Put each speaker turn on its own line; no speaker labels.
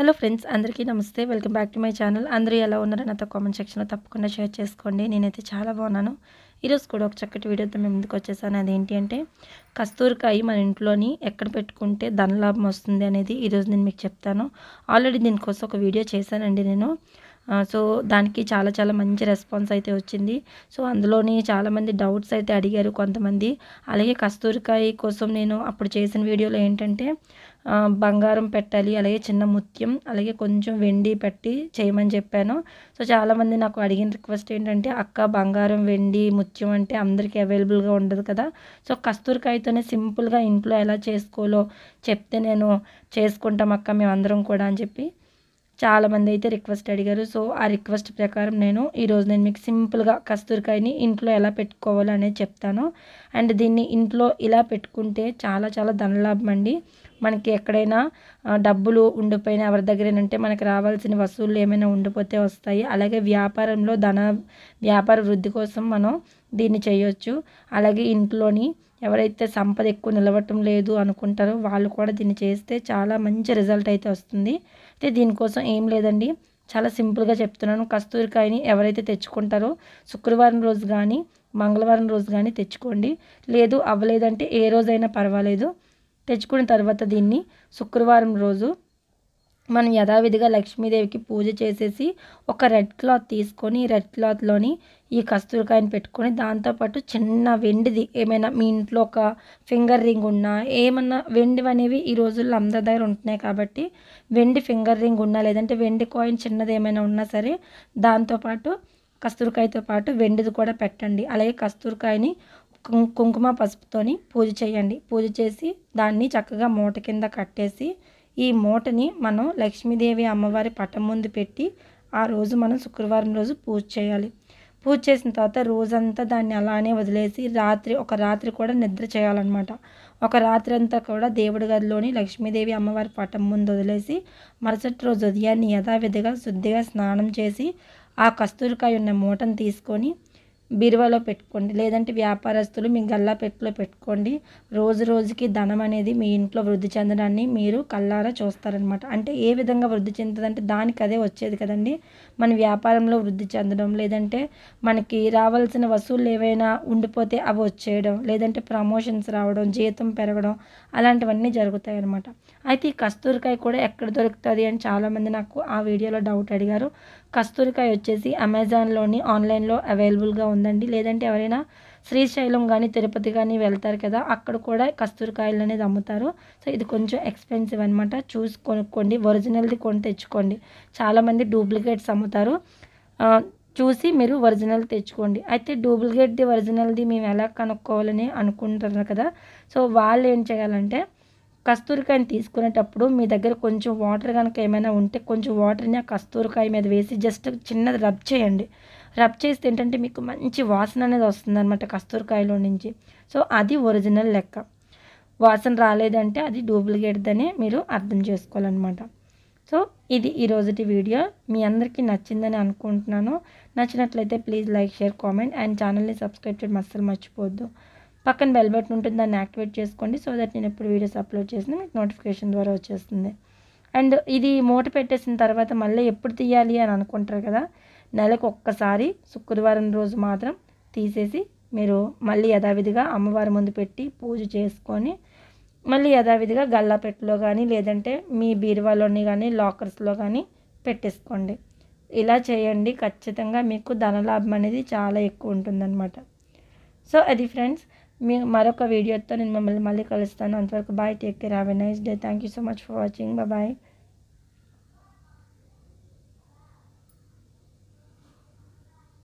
hello friends అందరికీ నమస్తే welcome back to my channel అందరూ ఎలా ఉన్నారో నాతో కామెంట్ సెక్షన్లో తప్పకుండా షేర్ చేసుకోండి నేనైతే చాలా బాగున్నాను ఈరోజు కూడా ఒక చక్కటి వీడియోతో మేము ముందుకు వచ్చేసాను అదేంటి అంటే కస్తూరికాయ మన ఇంట్లోని ఎక్కడ పెట్టుకుంటే ధనలాభం వస్తుంది అనేది ఈరోజు నేను మీకు చెప్తాను ఆల్రెడీ దీనికోసం ఒక వీడియో చేశానండి నేను సో దానికి చాలా చాలా మంచి రెస్పాన్స్ అయితే వచ్చింది సో అందులోని చాలామంది డౌట్స్ అయితే అడిగారు కొంతమంది అలాగే కస్తూరికాయ కోసం నేను అప్పుడు చేసిన వీడియోలో ఏంటంటే బంగారం పెట్టాలి అలాగే చిన్న ముత్యం అలాగే కొంచెం వెండి పెట్టి చేయమని చెప్పాను సో చాలామంది నాకు అడిగిన రిక్వెస్ట్ ఏంటంటే అక్క బంగారం వెండి ముత్యం అంటే అందరికీ అవైలబుల్గా ఉండదు కదా సో కస్తూరికాయతోనే సింపుల్గా ఇంట్లో ఎలా చేసుకోవాలో చెప్తే నేను చేసుకుంటాం అక్క మేమందరం కూడా అని చెప్పి చాలామంది అయితే రిక్వెస్ట్ అడిగారు సో ఆ రిక్వెస్ట్ ప్రకారం నేను ఈరోజు నేను మీకు సింపుల్గా కస్తూరికాయని ఇంట్లో ఎలా పెట్టుకోవాలి అనేది చెప్తాను అండ్ దీన్ని ఇంట్లో ఇలా పెట్టుకుంటే చాలా చాలా ధనలాభం అండి మనకి ఎక్కడైనా డబ్బులు ఉండిపోయినా ఎవరి దగ్గర ఏంటంటే మనకి రావాల్సిన వస్తువులు ఏమైనా ఉండిపోతే వస్తాయి అలాగే వ్యాపారంలో ధన వ్యాపార వృద్ధి కోసం మనం దీన్ని చేయొచ్చు అలాగే ఇంట్లోని ఎవరైతే సంపద ఎక్కువ నిలవటం లేదు అనుకుంటారో వాళ్ళు కూడా దీన్ని చేస్తే చాలా మంచి రిజల్ట్ అయితే వస్తుంది అయితే దీనికోసం ఏం లేదండి చాలా సింపుల్గా చెప్తున్నాను కస్తూరికాయని ఎవరైతే తెచ్చుకుంటారో శుక్రవారం రోజు కానీ మంగళవారం రోజు కానీ తెచ్చుకోండి లేదు అవ్వలేదంటే ఏ రోజైనా పర్వాలేదు తెచ్చుకున్న తర్వాత దీన్ని శుక్రవారం రోజు మనం యథావిధిగా లక్ష్మీదేవికి పూజ చేసేసి ఒక రెడ్ క్లాత్ తీసుకొని రెడ్ క్లాత్లోని ఈ కస్తూరికాయని పెట్టుకొని దాంతోపాటు చిన్న వెండిది ఏమైనా మీ ఇంట్లో ఒక ఫింగర్ రింగ్ ఉన్నా ఏమన్నా వెండివి అనేవి ఈ రోజుల్లో అందరి దగ్గర ఉంటున్నాయి కాబట్టి వెండి ఫింగర్ రింగ్ ఉన్నా లేదంటే వెండి కాయిన్ చిన్నది ఏమైనా ఉన్నా సరే దాంతోపాటు కస్తూరికాయతో పాటు వెండిది కూడా పెట్టండి అలాగే కస్తూరికాయని కుంకుమ పసుపుతోని పూజ చేయండి పూజ చేసి దాన్ని చక్కగా మూట కింద కట్టేసి ఈ మూటని మనం లక్ష్మీదేవి అమ్మవారి పటం ముందు పెట్టి ఆ రోజు మనం శుక్రవారం రోజు పూజ చేయాలి పూజ చేసిన తర్వాత రోజంతా దాన్ని అలానే వదిలేసి రాత్రి ఒక రాత్రి కూడా నిద్ర చేయాలన్నమాట ఒక రాత్రి అంతా కూడా దేవుడి గదిలోని లక్ష్మీదేవి అమ్మవారి పటం ముందు వదిలేసి మరుసటి రోజు ఉదయాన్ని యథావిధిగా శుద్ధిగా స్నానం చేసి ఆ కస్తూరికాయ ఉన్న మూటను తీసుకొని బీరువాలో పెట్టుకోండి లేదంటే వ్యాపారస్తులు మీ గల్లా పెట్టులో పెట్టుకోండి రోజు రోజుకి ధనం అనేది మీ ఇంట్లో వృద్ధి చెందడాన్ని మీరు కల్లారా చూస్తారనమాట అంటే ఏ విధంగా వృద్ధి చెందుతుందంటే దానికి అదే వచ్చేది కదండి మన వ్యాపారంలో వృద్ధి చెందడం లేదంటే మనకి రావాల్సిన వసూళ్ళు ఏవైనా ఉండిపోతే అవి వచ్చేయడం లేదంటే ప్రమోషన్స్ రావడం జీతం పెరగడం అలాంటివన్నీ జరుగుతాయి అనమాట అయితే ఈ కస్తూరికాయ కూడా ఎక్కడ దొరుకుతుంది అని చాలామంది నాకు ఆ వీడియోలో డౌట్ అడిగారు కస్తూరికాయ వచ్చేసి అమెజాన్లోని ఆన్లైన్లో అవైలబుల్గా ఉందండి లేదంటే ఎవరైనా శ్రీశైలం కానీ తిరుపతి కానీ వెళ్తారు కదా అక్కడ కూడా కస్తూరికాయలు అనేది అమ్ముతారు సో ఇది కొంచెం ఎక్స్పెన్సివ్ అనమాట చూసి కొనుక్కోండి ఒరిజినల్ది కొని తెచ్చుకోండి చాలామంది డూప్లికేట్స్ అమ్ముతారు చూసి మీరు ఒరిజినల్ తెచ్చుకోండి అయితే డూప్లికేట్ది ఒరిజినల్ది మేము ఎలా కనుక్కోవాలని అనుకుంటున్నారు కదా సో వాళ్ళు ఏం చేయాలంటే కస్తూరికాయని తీసుకునేటప్పుడు మీ దగ్గర కొంచెం వాటర్ కనుక ఏమైనా ఉంటే కొంచెం వాటర్ని ఆ కస్తూరికాయ మీద వేసి జస్ట్ చిన్నది రబ్ చేయండి రబ్ చేస్తే ఏంటంటే మీకు మంచి వాసన అనేది అనమాట కస్తూరికాయలో నుంచి సో అది ఒరిజినల్ లెక్క వాసన రాలేదంటే అది డూప్లికేట్దని మీరు అర్థం చేసుకోవాలన్నమాట సో ఇది ఈరోజుటి వీడియో మీ అందరికీ నచ్చిందని అనుకుంటున్నాను నచ్చినట్లయితే please like share comment and ఛానల్ని సబ్స్క్రైబ్ చేయడం అస్సలు మర్చిపోవద్దు పక్కన బెల్ బటన్ ఉంటుంది దాన్ని యాక్టివేట్ చేసుకోండి సో దట్ నేను ఎప్పుడు వీడియోస్ అప్లోడ్ చేసినా మీకు నోటిఫికేషన్ ద్వారా వచ్చేస్తుంది అండ్ ఇది మూట పెట్టేసిన తర్వాత మళ్ళీ ఎప్పుడు తీయాలి అని అనుకుంటారు కదా నెలకు ఒక్కసారి శుక్రవారం రోజు మాత్రం తీసేసి మీరు మళ్ళీ యథావిధిగా అమ్మవారి ముందు పెట్టి పూజ చేసుకొని మళ్ళీ యథావిధిగా గల్లాపెట్టులో కానీ లేదంటే మీ బీరువాలోని కానీ లాకర్స్లో కానీ పెట్టేసుకోండి ఇలా చేయండి ఖచ్చితంగా మీకు ధనలాభం అనేది చాలా ఎక్కువ ఉంటుందన్నమాట సో అది ఫ్రెండ్స్ मरुक वीडियो तो मैं मल्ल कल अंतर bye take care have nice day thank you so much for watching bye